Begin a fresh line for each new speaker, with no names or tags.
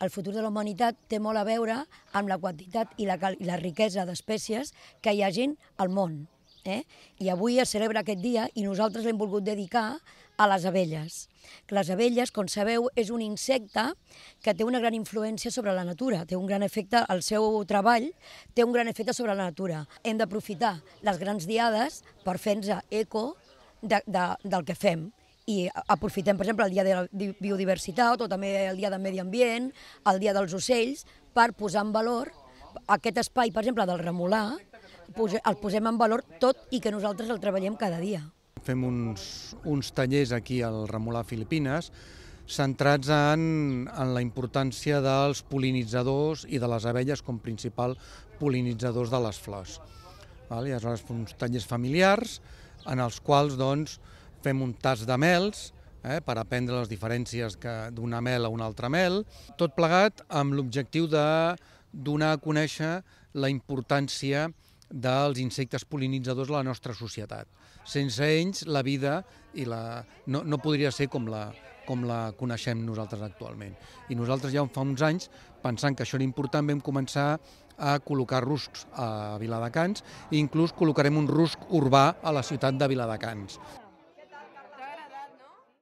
el futur de la humanitat té molt a veure amb la quantitat i la, i la riquesa d'espècies que hi hagin al món. Eh? I avui es celebra aquest dia i nosaltres l'hem volgut dedicar a les abelles. Les abelles, com sabeu, és un insecte que té una gran influència sobre la natura, té un gran efecte, el seu treball té un gran efecte sobre la natura. Hem d'aprofitar les grans diades per fer-nos eco de, de, del que fem i aprofitem, per exemple, el dia de la biodiversitat o també el dia del medi ambient, el dia dels ocells, per posar en valor aquest espai, per exemple, del remolar, el posem en valor tot i que nosaltres el treballem cada dia.
Fem uns, uns tallers aquí al Remolar Filipines centrats en, en la importància dels polinitzadors i de les abelles com principal polinitzadors de les flors. Val? I aleshores uns tallers familiars en els quals doncs, fem un tas de mels, eh, per aprendre les diferències d'una mel a una altra mel, tot plegat amb l'objectiu de donar a conèixer la importància dels insectes polinitzadors a la nostra societat. Sense ells, la vida i la... No, no podria ser com la, com la coneixem nosaltres actualment. I nosaltres ja fa uns anys, pensant que això era important, vam començar a col·locar ruscs a Viladecans i inclús col·locarem un rusc urbà a la ciutat de Viladecans.